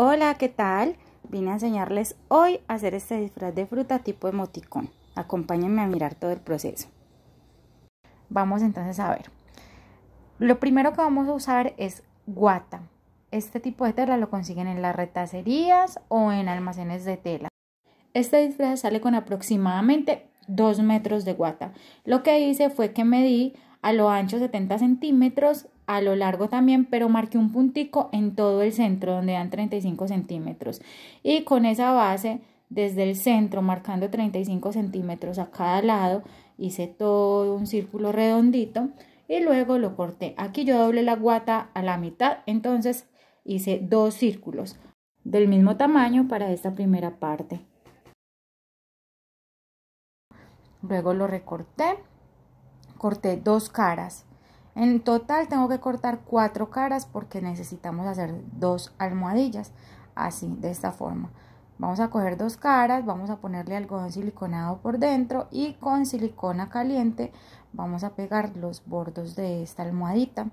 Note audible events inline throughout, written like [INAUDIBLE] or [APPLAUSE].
Hola, ¿qué tal? Vine a enseñarles hoy a hacer este disfraz de fruta tipo emoticón. Acompáñenme a mirar todo el proceso. Vamos entonces a ver. Lo primero que vamos a usar es guata. Este tipo de tela lo consiguen en las retacerías o en almacenes de tela. Este disfraz sale con aproximadamente 2 metros de guata. Lo que hice fue que medí a lo ancho 70 centímetros, a lo largo también, pero marqué un puntico en todo el centro donde dan 35 centímetros. Y con esa base, desde el centro, marcando 35 centímetros a cada lado, hice todo un círculo redondito y luego lo corté. Aquí yo doblé la guata a la mitad, entonces hice dos círculos del mismo tamaño para esta primera parte. Luego lo recorté corté dos caras. En total tengo que cortar cuatro caras porque necesitamos hacer dos almohadillas, así, de esta forma. Vamos a coger dos caras, vamos a ponerle algodón siliconado por dentro y con silicona caliente vamos a pegar los bordos de esta almohadita.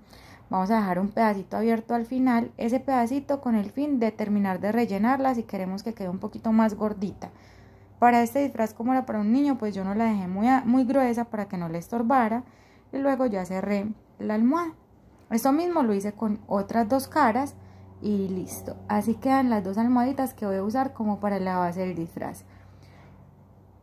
Vamos a dejar un pedacito abierto al final, ese pedacito con el fin de terminar de rellenarla si queremos que quede un poquito más gordita. Para este disfraz, como era para un niño, pues yo no la dejé muy, muy gruesa para que no le estorbara y luego ya cerré la almohada. Esto mismo lo hice con otras dos caras y listo. Así quedan las dos almohaditas que voy a usar como para la base del disfraz.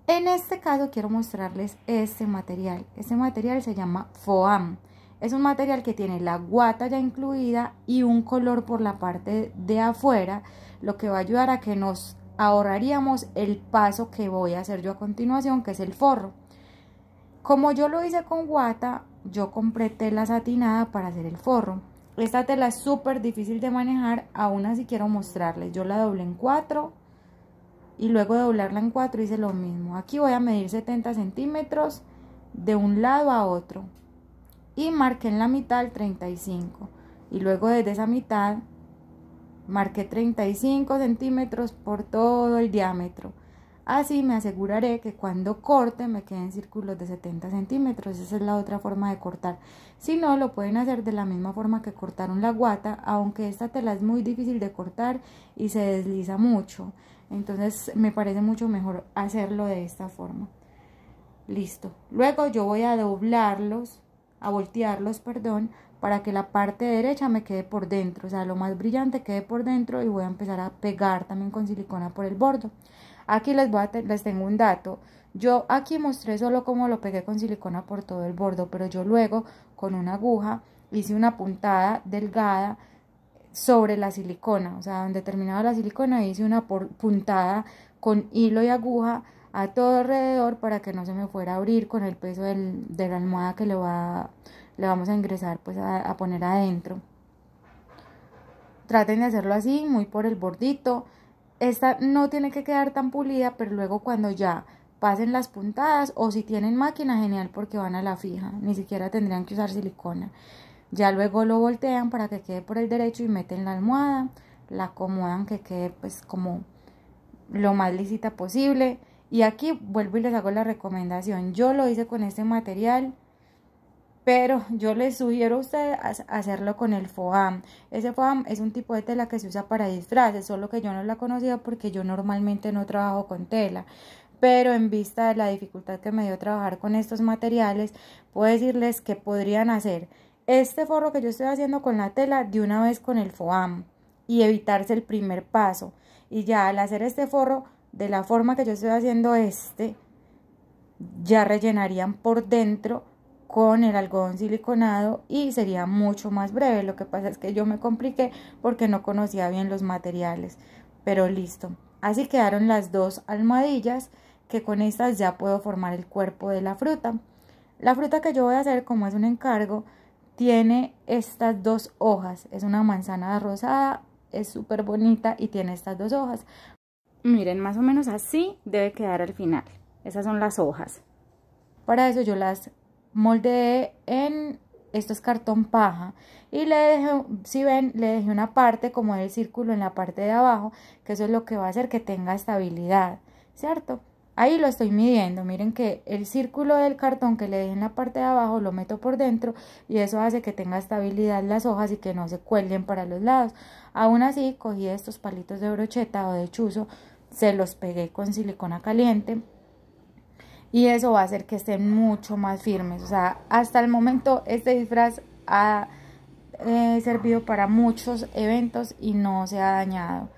En este caso quiero mostrarles este material. Este material se llama FOAM. Es un material que tiene la guata ya incluida y un color por la parte de afuera, lo que va a ayudar a que nos ahorraríamos el paso que voy a hacer yo a continuación, que es el forro. Como yo lo hice con guata, yo compré tela satinada para hacer el forro. Esta tela es súper difícil de manejar, aún así quiero mostrarles. Yo la doblé en 4 y luego de doblarla en 4 hice lo mismo. Aquí voy a medir 70 centímetros de un lado a otro y marqué en la mitad el 35 y luego desde esa mitad Marqué 35 centímetros por todo el diámetro. Así me aseguraré que cuando corte me queden círculos de 70 centímetros. Esa es la otra forma de cortar. Si no, lo pueden hacer de la misma forma que cortaron la guata, aunque esta tela es muy difícil de cortar y se desliza mucho. Entonces me parece mucho mejor hacerlo de esta forma. Listo. Luego yo voy a doblarlos, a voltearlos, perdón, para que la parte derecha me quede por dentro, o sea, lo más brillante quede por dentro y voy a empezar a pegar también con silicona por el borde. Aquí les, voy a les tengo un dato, yo aquí mostré solo cómo lo pegué con silicona por todo el bordo, pero yo luego con una aguja hice una puntada delgada sobre la silicona, o sea, donde terminaba la silicona hice una puntada con hilo y aguja a todo alrededor para que no se me fuera a abrir con el peso de la almohada que le va le vamos a ingresar pues a, poner adentro. Traten de hacerlo así, muy por el bordito. Esta no tiene que quedar tan pulida, pero luego cuando ya pasen las puntadas o si tienen máquina, genial porque van a la fija, ni siquiera tendrían que usar silicona. Ya luego lo voltean para que quede por el derecho y meten la almohada, la acomodan que quede pues como lo más lícita posible. Y aquí vuelvo y les hago la recomendación. Yo lo hice con este material, pero yo les sugiero a ustedes hacerlo con el foam. Ese foam es un tipo de tela que se usa para disfraces, solo que yo no la conocía porque yo normalmente no trabajo con tela. Pero en vista de la dificultad que me dio trabajar con estos materiales, puedo decirles que podrían hacer este forro que yo estoy haciendo con la tela de una vez con el foam y evitarse el primer paso. Y ya al hacer este forro, de la forma que yo estoy haciendo este, ya rellenarían por dentro con el algodón siliconado y sería mucho más breve. Lo que pasa es que yo me compliqué porque no conocía bien los materiales, pero listo. Así quedaron las dos almohadillas que con estas ya puedo formar el cuerpo de la fruta. La fruta que yo voy a hacer, como es un encargo, tiene estas dos hojas. Es una manzana rosada, es súper bonita y tiene estas dos hojas. Miren, más o menos así debe quedar al final. Esas son las hojas. Para eso yo las moldeé en esto es cartón paja y le dejé, si ven, le dejé una parte como el círculo en la parte de abajo, que eso es lo que va a hacer que tenga estabilidad, ¿cierto? Ahí lo estoy midiendo, miren que el círculo del cartón que le dejé en la parte de abajo lo meto por dentro y eso hace que tenga estabilidad las hojas y que no se cuelguen para los lados. Aún así cogí estos palitos de brocheta o de chuzo, se los pegué con silicona caliente y eso va a hacer que estén mucho más firmes. O sea, hasta el momento este disfraz ha eh, servido para muchos eventos y no se ha dañado.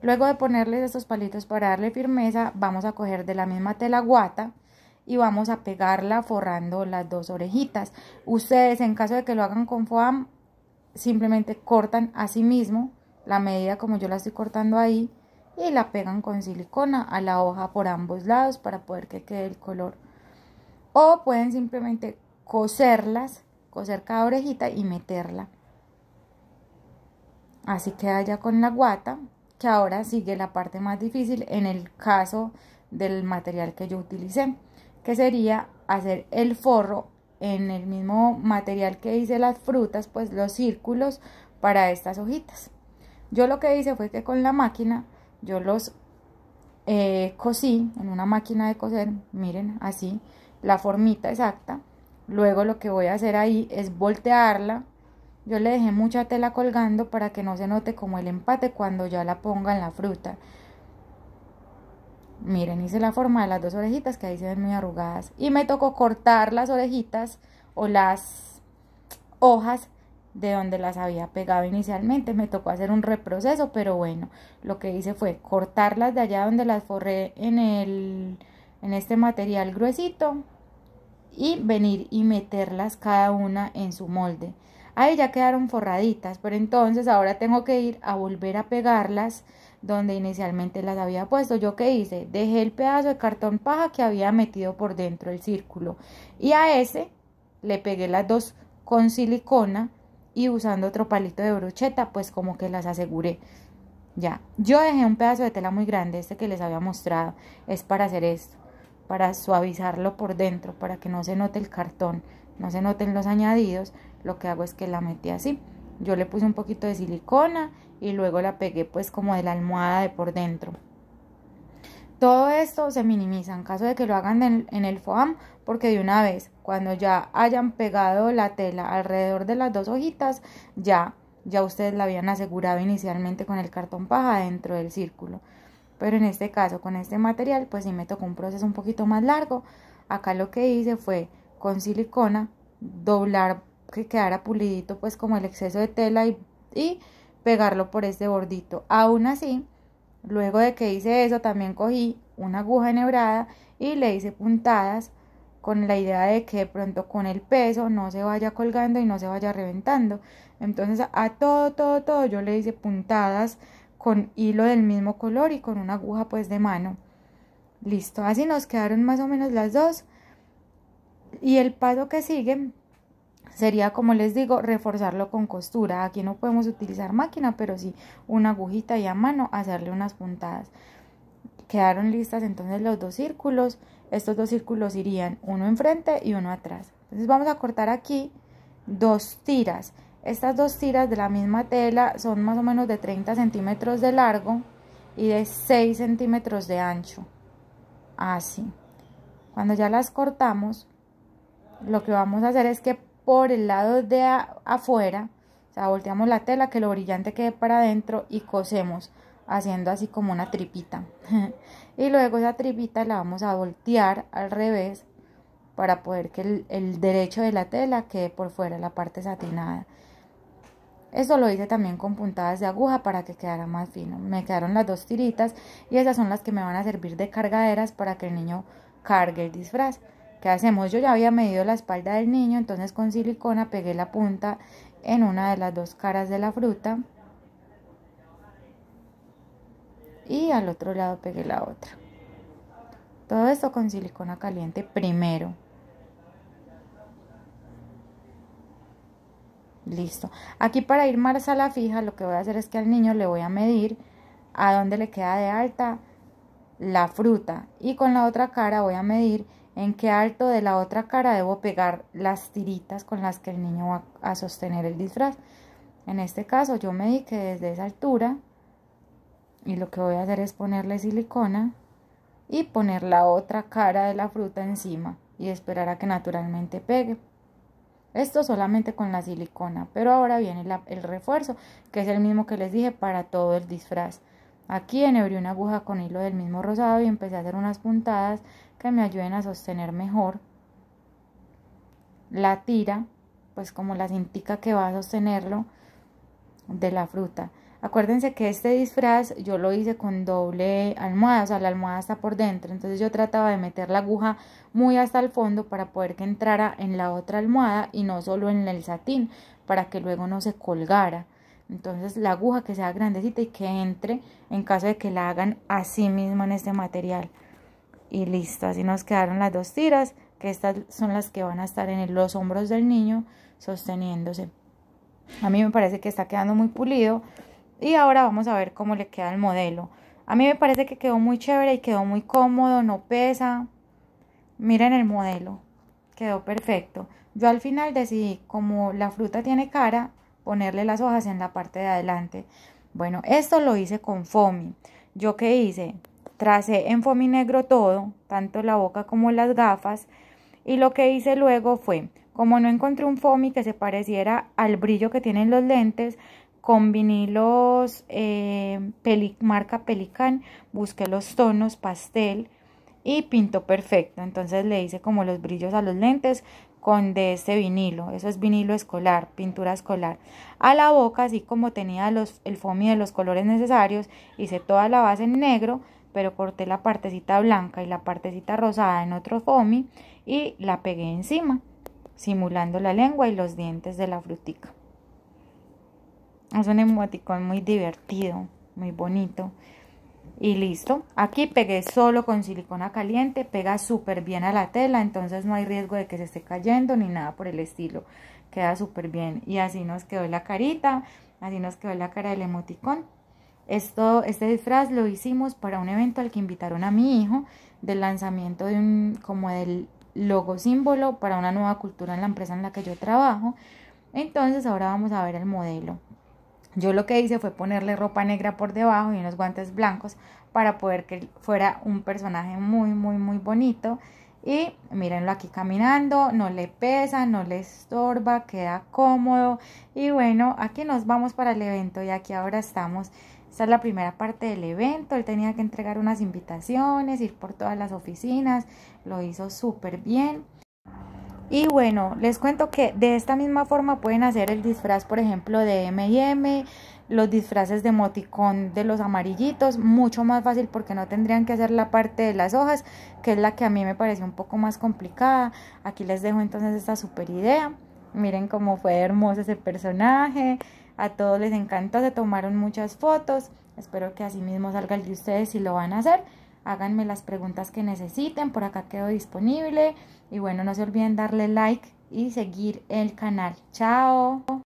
Luego de ponerles estos palitos para darle firmeza, vamos a coger de la misma tela guata y vamos a pegarla forrando las dos orejitas. Ustedes, en caso de que lo hagan con foam, simplemente cortan a mismo la medida como yo la estoy cortando ahí y la pegan con silicona a la hoja por ambos lados para poder que quede el color. O pueden simplemente coserlas, coser cada orejita y meterla. Así queda ya con la guata, que ahora sigue la parte más difícil en el caso del material que yo utilicé, que sería hacer el forro en el mismo material que hice las frutas, pues los círculos para estas hojitas. Yo lo que hice fue que con la máquina yo los eh, cosí en una máquina de coser, miren así, la formita exacta. Luego lo que voy a hacer ahí es voltearla. Yo le dejé mucha tela colgando para que no se note como el empate cuando ya la ponga en la fruta. Miren, hice la forma de las dos orejitas que ahí se ven muy arrugadas. Y me tocó cortar las orejitas o las hojas de donde las había pegado inicialmente. Me tocó hacer un reproceso, pero bueno, lo que hice fue cortarlas de allá donde las forré en, el, en este material gruesito y venir y meterlas cada una en su molde. Ahí ya quedaron forraditas, pero entonces ahora tengo que ir a volver a pegarlas donde inicialmente las había puesto. Yo que hice, dejé el pedazo de cartón paja que había metido por dentro el círculo y a ese le pegué las dos con silicona y usando otro palito de brocheta pues como que las aseguré. Ya, yo dejé un pedazo de tela muy grande, este que les había mostrado, es para hacer esto, para suavizarlo por dentro, para que no se note el cartón, no se noten los añadidos, lo que hago es que la metí así. Yo le puse un poquito de silicona y luego la pegué pues como de la almohada de por dentro. Todo esto se minimiza en caso de que lo hagan en, el FOAM porque de una vez, cuando ya hayan pegado la tela alrededor de las dos hojitas, ya, ya ustedes la habían asegurado inicialmente con el cartón paja dentro del círculo. Pero en este caso, con este material, pues sí me tocó un proceso un poquito más largo. Acá lo que hice fue con silicona doblar que quedara pulidito pues como el exceso de tela y, y pegarlo por este bordito. Aún así, Luego de que hice eso, también cogí una aguja enhebrada y le hice puntadas con la idea de que pronto con el peso no se vaya colgando y no se vaya reventando. Entonces a todo, todo, todo yo le hice puntadas con hilo del mismo color y con una aguja pues de mano. Listo, así nos quedaron más o menos las dos. Y el paso que sigue sería, como les digo, reforzarlo con costura. Aquí no podemos utilizar máquina, pero sí una agujita y a mano hacerle unas puntadas. Quedaron listas entonces los dos círculos. Estos dos círculos irían uno enfrente y uno atrás. Entonces vamos a cortar aquí dos tiras. Estas dos tiras de la misma tela son más o menos de 30 centímetros de largo y de 6 centímetros de ancho. Así. Cuando ya las cortamos, lo que vamos a hacer es que por el lado de afuera, o sea, volteamos la tela que lo brillante quede para adentro y cosemos haciendo así como una tripita. [LAUGHS] y luego esa tripita la vamos a voltear al revés para poder que el, derecho de la tela quede por fuera, la parte satinada. Esto lo hice también con puntadas de aguja para que quedara más fino. Me quedaron las dos tiritas y esas son las que me van a servir de cargaderas para que el niño cargue el disfraz. ¿Qué hacemos? Yo ya había medido la espalda del niño, entonces con silicona pegué la punta en una de las dos caras de la fruta y al otro lado pegué la otra. Todo esto con silicona caliente primero. Listo. Aquí para ir más a la fija, lo que voy a hacer es que al niño le voy a medir a dónde le queda de alta la fruta y con la otra cara voy a medir en qué alto de la otra cara debo pegar las tiritas con las que el niño va a sostener el disfraz. En este caso yo me di que desde esa altura y lo que voy a hacer es ponerle silicona y poner la otra cara de la fruta encima y esperar a que naturalmente pegue. Esto solamente con la silicona, pero ahora viene el refuerzo, que es el mismo que les dije para todo el disfraz. Aquí enhebré una aguja con hilo del mismo rosado y empecé a hacer unas puntadas que me ayuden a sostener mejor la tira, pues como la cintica que va a sostenerlo de la fruta. Acuérdense que este disfraz yo lo hice con doble almohada, o sea, la almohada está por dentro, entonces yo trataba de meter la aguja muy hasta el fondo para poder que entrara en la otra almohada y no solo en el satín, para que luego no se colgara. Entonces la aguja que sea grandecita y que entre en caso de que la hagan así mismo en este material. Y listo, así nos quedaron las dos tiras, que estas son las que van a estar en los hombros del niño sosteniéndose. A mí me parece que está quedando muy pulido y ahora vamos a ver cómo le queda el modelo. A mí me parece que quedó muy chévere y quedó muy cómodo, no pesa. Miren el modelo, quedó perfecto. Yo al final decidí, como la fruta tiene cara, ponerle las hojas en la parte de adelante. Bueno, esto lo hice con foamy. ¿Yo qué hice? Tracé en foamy negro todo, tanto la boca como las gafas. Y lo que hice luego fue, como no encontré un foamy que se pareciera al brillo que tienen los lentes, combiné los eh, marca Pelican, busqué los tonos pastel y pintó perfecto. Entonces le hice como los brillos a los lentes con de este vinilo, eso es vinilo escolar, pintura escolar, a la boca, así como tenía los, el foamy de los colores necesarios, hice toda la base en negro, pero corté la partecita blanca y la partecita rosada en otro foamy y la pegué encima, simulando la lengua y los dientes de la frutica. Es un emoticón muy divertido, muy bonito y listo. Aquí pegué solo con silicona caliente, pega súper bien a la tela, entonces no hay riesgo de que se esté cayendo ni nada por el estilo. Queda súper bien y así nos quedó la carita, así nos quedó la cara del emoticón. Esto, este disfraz lo hicimos para un evento al que invitaron a mi hijo del lanzamiento de un, como del logo símbolo para una nueva cultura en la empresa en la que yo trabajo. Entonces ahora vamos a ver el modelo. Yo lo que hice fue ponerle ropa negra por debajo y unos guantes blancos para poder que fuera un personaje muy, muy, muy bonito. Y mírenlo aquí caminando, no le pesa, no le estorba, queda cómodo. Y bueno, aquí nos vamos para el evento y aquí ahora estamos. Esta es la primera parte del evento. Él tenía que entregar unas invitaciones, ir por todas las oficinas. Lo hizo súper bien. Y bueno, les cuento que de esta misma forma pueden hacer el disfraz, por ejemplo, de MM, los disfraces de moticón de los amarillitos, mucho más fácil porque no tendrían que hacer la parte de las hojas, que es la que a mí me pareció un poco más complicada. Aquí les dejo entonces esta super idea. Miren cómo fue hermoso ese personaje. A todos les encantó, se tomaron muchas fotos. Espero que así mismo salga el de ustedes si lo van a hacer. Háganme las preguntas que necesiten, por acá quedo disponible. Y bueno, no se olviden darle like y seguir el canal. Chao.